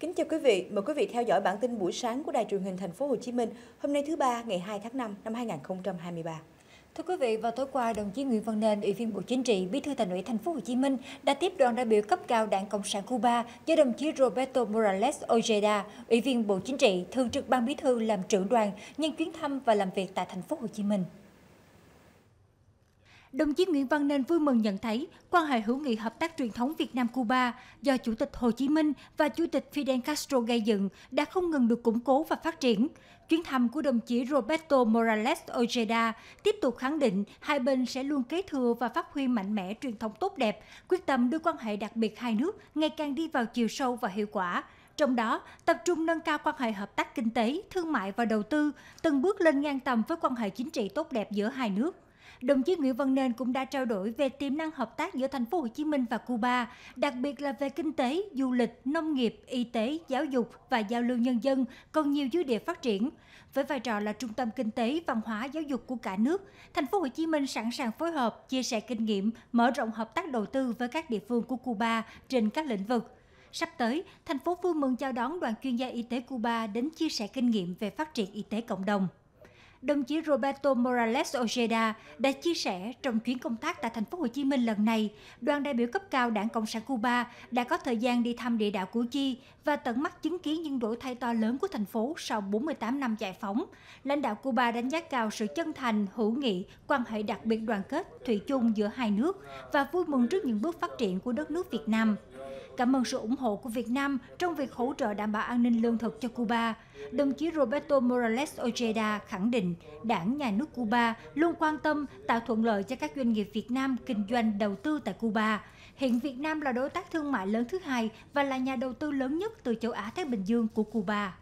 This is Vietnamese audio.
Kính chào quý vị, mời quý vị theo dõi bản tin buổi sáng của Đài truyền hình thành phố Hồ Chí Minh hôm nay thứ ba ngày 2 tháng 5 năm 2023. Thưa quý vị, vào tối qua, đồng chí Nguyễn Văn Nên, Ủy viên Bộ Chính trị, Bí thư Thành ủy Thành phố Hồ Chí Minh đã tiếp đoàn đại biểu cấp cao Đảng Cộng sản Cuba do đồng chí Roberto Morales Ojeda, Ủy viên Bộ Chính trị, Thường trực Ban Bí thư làm trưởng đoàn nhân chuyến thăm và làm việc tại Thành phố Hồ Chí Minh đồng chí Nguyễn Văn Nên vui mừng nhận thấy quan hệ hữu nghị hợp tác truyền thống Việt Nam-Cuba do Chủ tịch Hồ Chí Minh và Chủ tịch Fidel Castro gây dựng đã không ngừng được củng cố và phát triển. Chuyến thăm của đồng chí Roberto Morales Ojeda tiếp tục khẳng định hai bên sẽ luôn kế thừa và phát huy mạnh mẽ truyền thống tốt đẹp, quyết tâm đưa quan hệ đặc biệt hai nước ngày càng đi vào chiều sâu và hiệu quả trong đó tập trung nâng cao quan hệ hợp tác kinh tế, thương mại và đầu tư, từng bước lên ngang tầm với quan hệ chính trị tốt đẹp giữa hai nước đồng chí Nguyễn Văn Nên cũng đã trao đổi về tiềm năng hợp tác giữa thành phố Hồ Chí Minh và Cuba, đặc biệt là về kinh tế, du lịch, nông nghiệp, y tế, giáo dục và giao lưu nhân dân còn nhiều dư địa phát triển. Với vai trò là trung tâm kinh tế, văn hóa, giáo dục của cả nước, thành phố Hồ Chí Minh sẵn sàng phối hợp, chia sẻ kinh nghiệm, mở rộng hợp tác đầu tư với các địa phương của Cuba trên các lĩnh vực. Sắp tới, thành phố vui mừng chào đón đoàn chuyên gia y tế Cuba đến chia sẻ kinh nghiệm về phát triển y tế cộng đồng đồng chí Roberto Morales Ojeda đã chia sẻ trong chuyến công tác tại thành phố Hồ Chí Minh lần này, đoàn đại biểu cấp cao Đảng Cộng sản Cuba đã có thời gian đi thăm địa đạo Củ Chi và tận mắt chứng kiến những đổi thay to lớn của thành phố sau 48 năm giải phóng. Lãnh đạo Cuba đánh giá cao sự chân thành, hữu nghị, quan hệ đặc biệt đoàn kết, thủy chung giữa hai nước và vui mừng trước những bước phát triển của đất nước Việt Nam. Cảm ơn sự ủng hộ của Việt Nam trong việc hỗ trợ đảm bảo an ninh lương thực cho Cuba, đồng chí Roberto Morales Ojeda khẳng định Đảng Nhà nước Cuba luôn quan tâm tạo thuận lợi cho các doanh nghiệp Việt Nam kinh doanh đầu tư tại Cuba. Hiện Việt Nam là đối tác thương mại lớn thứ hai và là nhà đầu tư lớn nhất từ châu Á-Thái Bình Dương của Cuba.